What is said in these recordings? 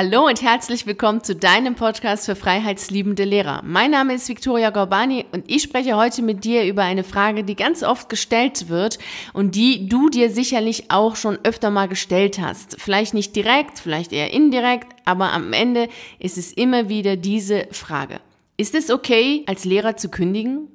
Hallo und herzlich willkommen zu deinem Podcast für freiheitsliebende Lehrer. Mein Name ist Viktoria Gorbani und ich spreche heute mit dir über eine Frage, die ganz oft gestellt wird und die du dir sicherlich auch schon öfter mal gestellt hast. Vielleicht nicht direkt, vielleicht eher indirekt, aber am Ende ist es immer wieder diese Frage. Ist es okay, als Lehrer zu kündigen?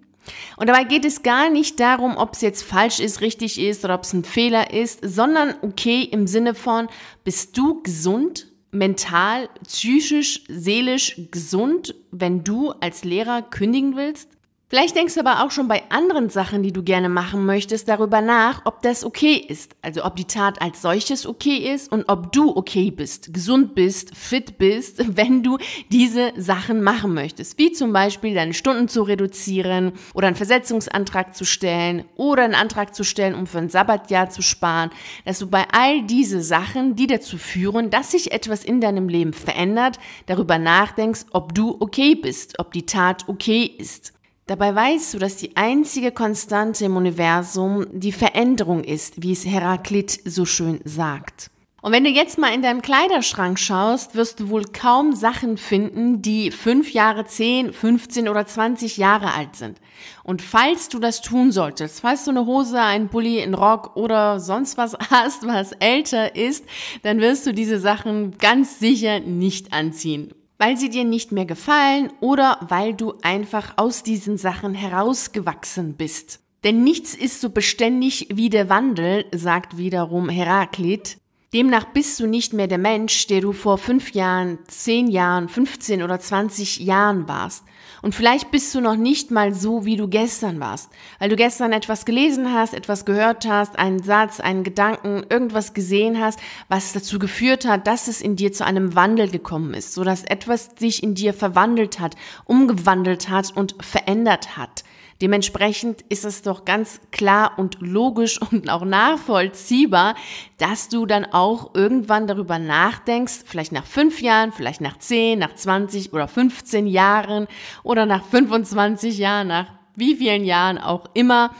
Und dabei geht es gar nicht darum, ob es jetzt falsch ist, richtig ist oder ob es ein Fehler ist, sondern okay im Sinne von, bist du gesund? mental, psychisch, seelisch gesund, wenn du als Lehrer kündigen willst? Vielleicht denkst du aber auch schon bei anderen Sachen, die du gerne machen möchtest, darüber nach, ob das okay ist. Also ob die Tat als solches okay ist und ob du okay bist, gesund bist, fit bist, wenn du diese Sachen machen möchtest. Wie zum Beispiel deine Stunden zu reduzieren oder einen Versetzungsantrag zu stellen oder einen Antrag zu stellen, um für ein Sabbatjahr zu sparen. Dass du bei all diese Sachen, die dazu führen, dass sich etwas in deinem Leben verändert, darüber nachdenkst, ob du okay bist, ob die Tat okay ist. Dabei weißt du, dass die einzige Konstante im Universum die Veränderung ist, wie es Heraklit so schön sagt. Und wenn du jetzt mal in deinem Kleiderschrank schaust, wirst du wohl kaum Sachen finden, die fünf Jahre, zehn, 15 oder 20 Jahre alt sind. Und falls du das tun solltest, falls du eine Hose, einen Bulli, einen Rock oder sonst was hast, was älter ist, dann wirst du diese Sachen ganz sicher nicht anziehen weil sie dir nicht mehr gefallen oder weil du einfach aus diesen Sachen herausgewachsen bist. Denn nichts ist so beständig wie der Wandel, sagt wiederum Heraklit. Demnach bist du nicht mehr der Mensch, der du vor fünf Jahren, zehn Jahren, 15 oder 20 Jahren warst. Und vielleicht bist du noch nicht mal so, wie du gestern warst, weil du gestern etwas gelesen hast, etwas gehört hast, einen Satz, einen Gedanken, irgendwas gesehen hast, was dazu geführt hat, dass es in dir zu einem Wandel gekommen ist, sodass etwas sich in dir verwandelt hat, umgewandelt hat und verändert hat. Dementsprechend ist es doch ganz klar und logisch und auch nachvollziehbar, dass du dann auch irgendwann darüber nachdenkst, vielleicht nach fünf Jahren, vielleicht nach zehn, nach 20 oder 15 Jahren oder nach 25 Jahren, nach wie vielen Jahren auch immer,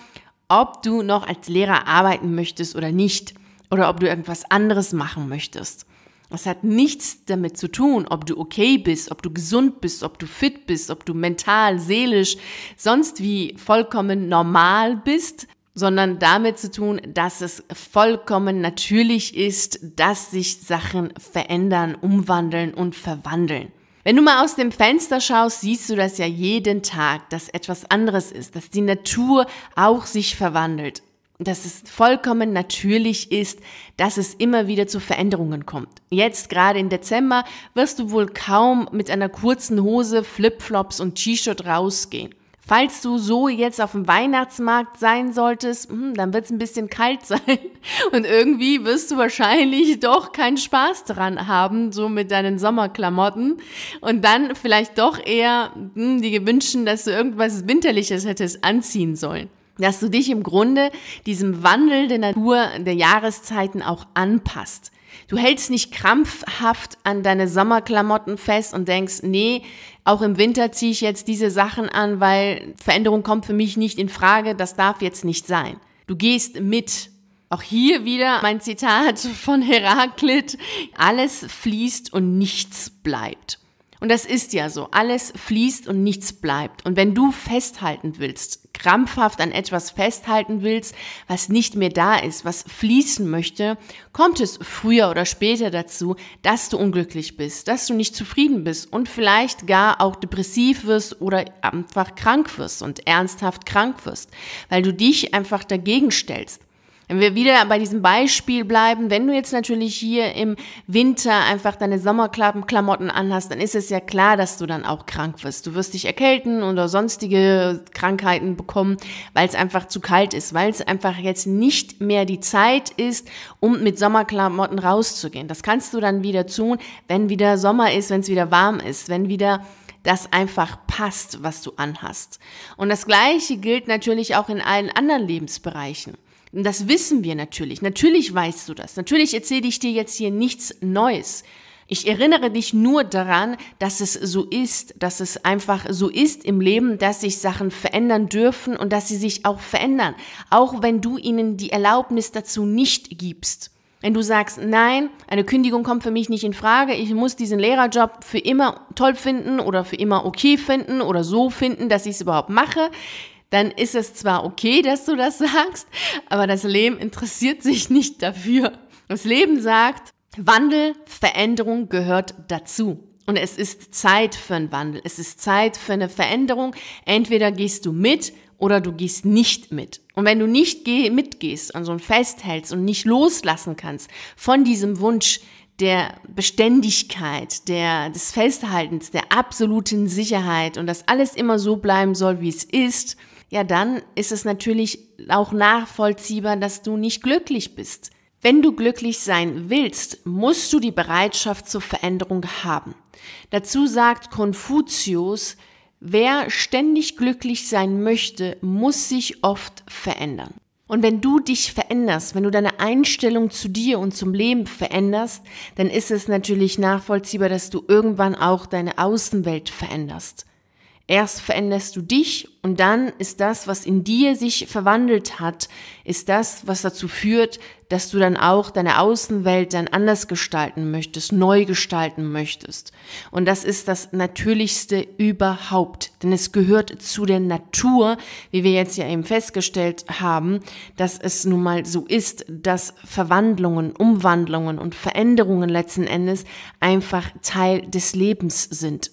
ob du noch als Lehrer arbeiten möchtest oder nicht oder ob du irgendwas anderes machen möchtest. Das hat nichts damit zu tun, ob du okay bist, ob du gesund bist, ob du fit bist, ob du mental, seelisch, sonst wie vollkommen normal bist, sondern damit zu tun, dass es vollkommen natürlich ist, dass sich Sachen verändern, umwandeln und verwandeln. Wenn du mal aus dem Fenster schaust, siehst du das ja jeden Tag, dass etwas anderes ist, dass die Natur auch sich verwandelt dass es vollkommen natürlich ist, dass es immer wieder zu Veränderungen kommt. Jetzt gerade im Dezember wirst du wohl kaum mit einer kurzen Hose, Flipflops und T-Shirt rausgehen. Falls du so jetzt auf dem Weihnachtsmarkt sein solltest, hm, dann wird es ein bisschen kalt sein und irgendwie wirst du wahrscheinlich doch keinen Spaß dran haben, so mit deinen Sommerklamotten und dann vielleicht doch eher hm, die gewünschen, dass du irgendwas Winterliches hättest anziehen sollen dass du dich im Grunde diesem Wandel der Natur, der Jahreszeiten auch anpasst. Du hältst nicht krampfhaft an deine Sommerklamotten fest und denkst, nee, auch im Winter ziehe ich jetzt diese Sachen an, weil Veränderung kommt für mich nicht in Frage, das darf jetzt nicht sein. Du gehst mit. Auch hier wieder mein Zitat von Heraklit, alles fließt und nichts bleibt. Und das ist ja so. Alles fließt und nichts bleibt. Und wenn du festhalten willst, krampfhaft an etwas festhalten willst, was nicht mehr da ist, was fließen möchte, kommt es früher oder später dazu, dass du unglücklich bist, dass du nicht zufrieden bist und vielleicht gar auch depressiv wirst oder einfach krank wirst und ernsthaft krank wirst, weil du dich einfach dagegen stellst. Wenn wir wieder bei diesem Beispiel bleiben, wenn du jetzt natürlich hier im Winter einfach deine Sommerklamotten anhast, dann ist es ja klar, dass du dann auch krank wirst. Du wirst dich erkälten oder sonstige Krankheiten bekommen, weil es einfach zu kalt ist, weil es einfach jetzt nicht mehr die Zeit ist, um mit Sommerklamotten rauszugehen. Das kannst du dann wieder tun, wenn wieder Sommer ist, wenn es wieder warm ist, wenn wieder das einfach passt, was du anhast. Und das Gleiche gilt natürlich auch in allen anderen Lebensbereichen. Das wissen wir natürlich. Natürlich weißt du das. Natürlich erzähle ich dir jetzt hier nichts Neues. Ich erinnere dich nur daran, dass es so ist, dass es einfach so ist im Leben, dass sich Sachen verändern dürfen und dass sie sich auch verändern, auch wenn du ihnen die Erlaubnis dazu nicht gibst. Wenn du sagst, nein, eine Kündigung kommt für mich nicht in Frage, ich muss diesen Lehrerjob für immer toll finden oder für immer okay finden oder so finden, dass ich es überhaupt mache, dann ist es zwar okay, dass du das sagst, aber das Leben interessiert sich nicht dafür. Das Leben sagt, Wandel, Veränderung gehört dazu. Und es ist Zeit für einen Wandel. Es ist Zeit für eine Veränderung. Entweder gehst du mit oder du gehst nicht mit. Und wenn du nicht mitgehst und so festhältst und nicht loslassen kannst von diesem Wunsch der Beständigkeit, der, des Festhaltens, der absoluten Sicherheit und dass alles immer so bleiben soll, wie es ist, ja dann ist es natürlich auch nachvollziehbar, dass du nicht glücklich bist. Wenn du glücklich sein willst, musst du die Bereitschaft zur Veränderung haben. Dazu sagt Konfuzius, wer ständig glücklich sein möchte, muss sich oft verändern. Und wenn du dich veränderst, wenn du deine Einstellung zu dir und zum Leben veränderst, dann ist es natürlich nachvollziehbar, dass du irgendwann auch deine Außenwelt veränderst. Erst veränderst du dich und dann ist das, was in dir sich verwandelt hat, ist das, was dazu führt, dass du dann auch deine Außenwelt dann anders gestalten möchtest, neu gestalten möchtest. Und das ist das Natürlichste überhaupt, denn es gehört zu der Natur, wie wir jetzt ja eben festgestellt haben, dass es nun mal so ist, dass Verwandlungen, Umwandlungen und Veränderungen letzten Endes einfach Teil des Lebens sind.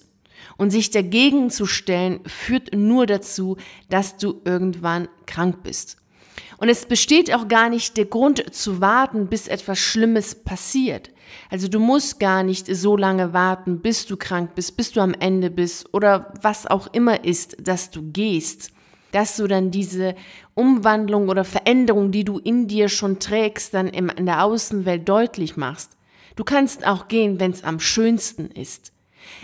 Und sich dagegen zu stellen, führt nur dazu, dass du irgendwann krank bist. Und es besteht auch gar nicht der Grund zu warten, bis etwas Schlimmes passiert. Also du musst gar nicht so lange warten, bis du krank bist, bis du am Ende bist oder was auch immer ist, dass du gehst. Dass du dann diese Umwandlung oder Veränderung, die du in dir schon trägst, dann in der Außenwelt deutlich machst. Du kannst auch gehen, wenn es am schönsten ist.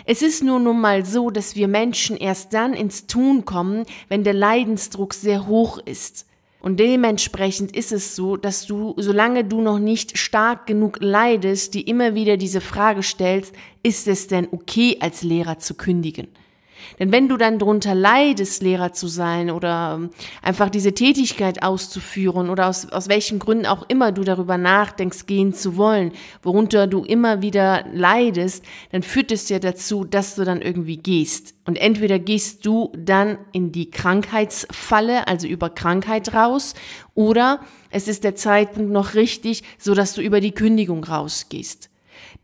Es ist nur nun mal so, dass wir Menschen erst dann ins Tun kommen, wenn der Leidensdruck sehr hoch ist. Und dementsprechend ist es so, dass du, solange du noch nicht stark genug leidest, die immer wieder diese Frage stellst, ist es denn okay, als Lehrer zu kündigen? Denn wenn du dann drunter leidest, Lehrer zu sein oder ähm, einfach diese Tätigkeit auszuführen oder aus, aus welchen Gründen auch immer du darüber nachdenkst, gehen zu wollen, worunter du immer wieder leidest, dann führt es ja dazu, dass du dann irgendwie gehst. Und entweder gehst du dann in die Krankheitsfalle, also über Krankheit raus, oder es ist der Zeitpunkt noch richtig, so dass du über die Kündigung rausgehst.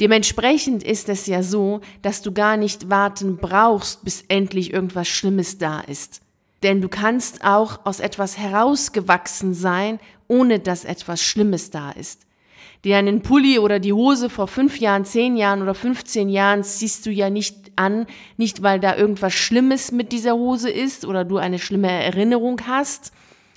Dementsprechend ist es ja so, dass du gar nicht warten brauchst, bis endlich irgendwas Schlimmes da ist. Denn du kannst auch aus etwas herausgewachsen sein, ohne dass etwas Schlimmes da ist. Dir einen Pulli oder die Hose vor fünf Jahren, zehn Jahren oder 15 Jahren ziehst du ja nicht an, nicht weil da irgendwas Schlimmes mit dieser Hose ist oder du eine schlimme Erinnerung hast,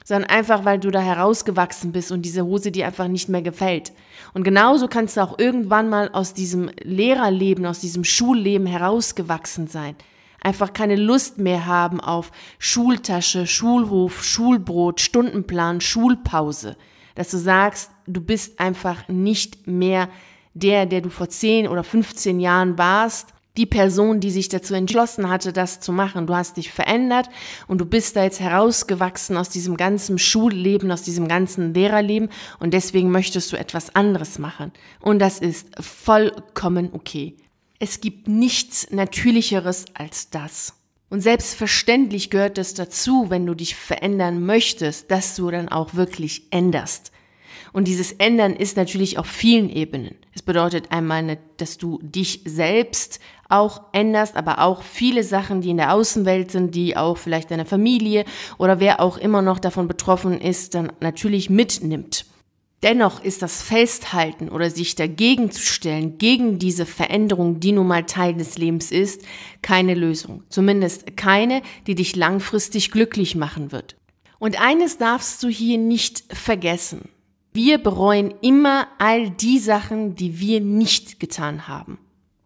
sondern einfach, weil du da herausgewachsen bist und diese Hose dir einfach nicht mehr gefällt. Und genauso kannst du auch irgendwann mal aus diesem Lehrerleben, aus diesem Schulleben herausgewachsen sein. Einfach keine Lust mehr haben auf Schultasche, Schulhof, Schulbrot, Stundenplan, Schulpause. Dass du sagst, du bist einfach nicht mehr der, der du vor 10 oder 15 Jahren warst die Person, die sich dazu entschlossen hatte, das zu machen. Du hast dich verändert und du bist da jetzt herausgewachsen aus diesem ganzen Schulleben, aus diesem ganzen Lehrerleben und deswegen möchtest du etwas anderes machen. Und das ist vollkommen okay. Es gibt nichts Natürlicheres als das. Und selbstverständlich gehört es dazu, wenn du dich verändern möchtest, dass du dann auch wirklich änderst. Und dieses Ändern ist natürlich auf vielen Ebenen. Es bedeutet einmal, ne, dass du dich selbst auch änderst, aber auch viele Sachen, die in der Außenwelt sind, die auch vielleicht deine Familie oder wer auch immer noch davon betroffen ist, dann natürlich mitnimmt. Dennoch ist das Festhalten oder sich dagegen zu stellen, gegen diese Veränderung, die nun mal Teil des Lebens ist, keine Lösung. Zumindest keine, die dich langfristig glücklich machen wird. Und eines darfst du hier nicht vergessen. Wir bereuen immer all die Sachen, die wir nicht getan haben.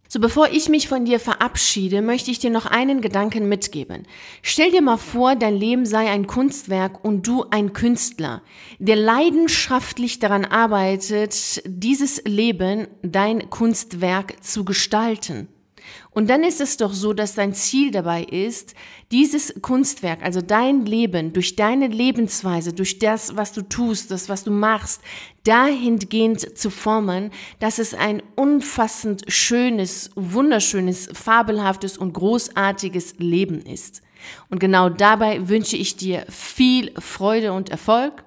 So, bevor ich mich von dir verabschiede, möchte ich dir noch einen Gedanken mitgeben. Stell dir mal vor, dein Leben sei ein Kunstwerk und du ein Künstler, der leidenschaftlich daran arbeitet, dieses Leben, dein Kunstwerk zu gestalten. Und dann ist es doch so, dass dein Ziel dabei ist, dieses Kunstwerk, also dein Leben, durch deine Lebensweise, durch das, was du tust, das, was du machst, dahingehend zu formen, dass es ein unfassend schönes, wunderschönes, fabelhaftes und großartiges Leben ist. Und genau dabei wünsche ich dir viel Freude und Erfolg.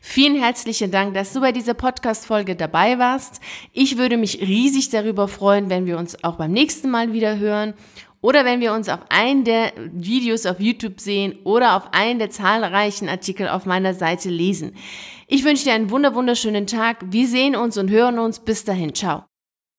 Vielen herzlichen Dank, dass du bei dieser Podcast-Folge dabei warst. Ich würde mich riesig darüber freuen, wenn wir uns auch beim nächsten Mal wieder hören oder wenn wir uns auf einen der Videos auf YouTube sehen oder auf einen der zahlreichen Artikel auf meiner Seite lesen. Ich wünsche dir einen wunderschönen Tag. Wir sehen uns und hören uns. Bis dahin. Ciao.